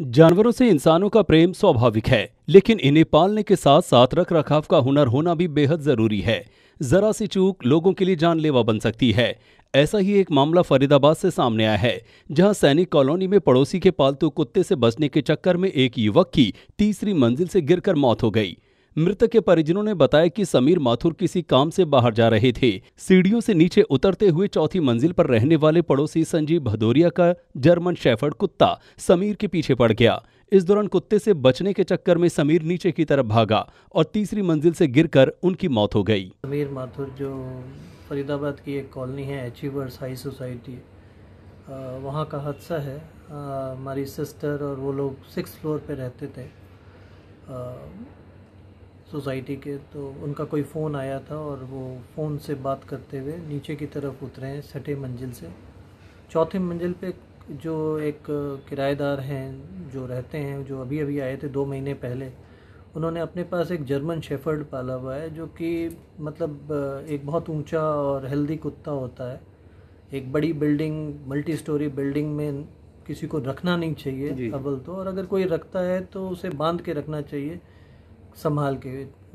जानवरों से इंसानों का प्रेम स्वाभाविक है लेकिन इन्हें पालने के साथ साथ रख रखाव का हुनर होना भी बेहद जरूरी है जरा सी चूक लोगों के लिए जानलेवा बन सकती है ऐसा ही एक मामला फरीदाबाद से सामने आया है जहां सैनिक कॉलोनी में पड़ोसी के पालतू कुत्ते से बचने के चक्कर में एक युवक की तीसरी मंजिल से गिरकर मौत हो गई मृतक के परिजनों ने बताया कि समीर माथुर किसी काम से बाहर जा रहे थे सीढ़ियों से नीचे उतरते हुए चौथी मंजिल पर रहने वाले पड़ोसी संजीव भदौरिया का जर्मन शेफर्ड कुत्ता समीर के पीछे पड़ गया इस दौरान कुत्ते से बचने के चक्कर में समीर नीचे की तरफ भागा और तीसरी मंजिल से गिरकर उनकी मौत हो गई समीर माथुर जो फरीदाबाद की एक कॉलोनी है अचीवर्स हाई सोसाइटी वहाँ का हादसा है हमारी सिस्टर और वो लोग सिक्स फ्लोर पे रहते थे आ, सोसाइटी के तो उनका कोई फ़ोन आया था और वो फ़ोन से बात करते हुए नीचे की तरफ उतरे हैं छठे मंजिल से चौथे मंजिल पे जो एक किराएदार हैं जो रहते हैं जो अभी अभी आए थे दो महीने पहले उन्होंने अपने पास एक जर्मन शेफर्ड पाला हुआ है जो कि मतलब एक बहुत ऊंचा और हेल्दी कुत्ता होता है एक बड़ी बिल्डिंग मल्टी स्टोरी बिल्डिंग में किसी को रखना नहीं चाहिए अव्वल तो और अगर कोई रखता है तो उसे बांध के रखना चाहिए संभाल के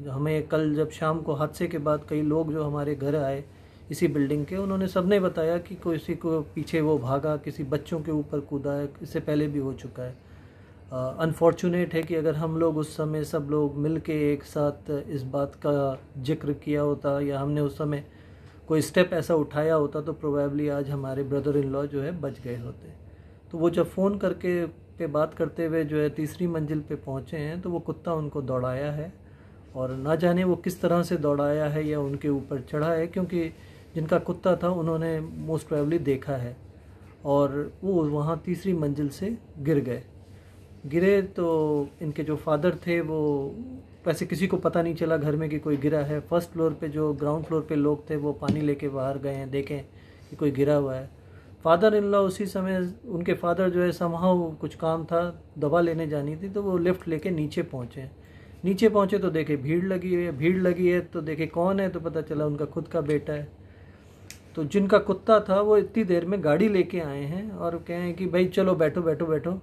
हमें कल जब शाम को हादसे के बाद कई लोग जो हमारे घर आए इसी बिल्डिंग के उन्होंने सबने बताया कि किसी को पीछे वो भागा किसी बच्चों के ऊपर कूदा है इससे पहले भी हो चुका है अनफॉर्चुनेट है कि अगर हम लोग उस समय सब लोग मिल के एक साथ इस बात का जिक्र किया होता या हमने उस समय कोई स्टेप ऐसा उठाया होता तो प्रोबेबली आज हमारे ब्रदर इन लॉ जो है बच गए होते तो वो जब फ़ोन करके पे बात करते हुए जो है तीसरी मंजिल पे पहुँचे हैं तो वो कुत्ता उनको दौड़ाया है और ना जाने वो किस तरह से दौड़ाया है या उनके ऊपर चढ़ा है क्योंकि जिनका कुत्ता था उन्होंने मोस्ट प्रोबेबली देखा है और वो वहाँ तीसरी मंजिल से गिर गए गिरे तो इनके जो फादर थे वो वैसे किसी को पता नहीं चला घर में कि कोई गिरा है फर्स्ट फ्लोर पे जो ग्राउंड फ्लोर पे लोग थे वो पानी लेके बाहर गए हैं देखें कि कोई गिरा हुआ है फादर इन लॉ उसी समय उनके फादर जो है समहाउ कुछ काम था दवा लेने जानी थी तो वो लिफ्ट लेके नीचे पहुँचे नीचे पहुँचे तो देखे भीड़ लगी हुई है भीड़ लगी है तो देखे कौन है तो पता चला उनका खुद का बेटा है तो जिनका कुत्ता था वो इतनी देर में गाड़ी लेके आए हैं और कहें कि भाई चलो बैठो बैठो बैठो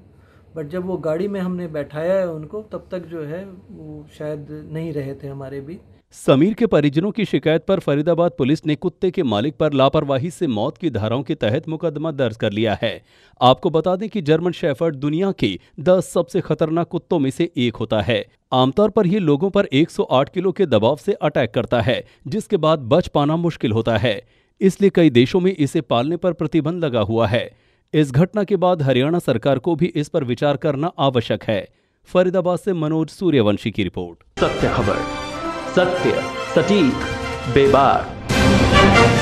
बट जब वो गाड़ी में हमने बैठाया है उनको तब तक जो है वो शायद नहीं रहे थे हमारे भी समीर के परिजनों की शिकायत पर फरीदाबाद पुलिस ने कुत्ते के मालिक पर लापरवाही से मौत की धाराओं के तहत मुकदमा दर्ज कर लिया है आपको बता दें कि जर्मन शेफर्ड दुनिया के 10 सबसे खतरनाक कुत्तों में से एक होता है आमतौर पर ये लोगों पर 108 किलो के दबाव से अटैक करता है जिसके बाद बच पाना मुश्किल होता है इसलिए कई देशों में इसे पालने पर प्रतिबंध लगा हुआ है इस घटना के बाद हरियाणा सरकार को भी इस पर विचार करना आवश्यक है फरीदाबाद से मनोज सूर्यवंशी की रिपोर्ट सत्य खबर सत्य सटीक बेबार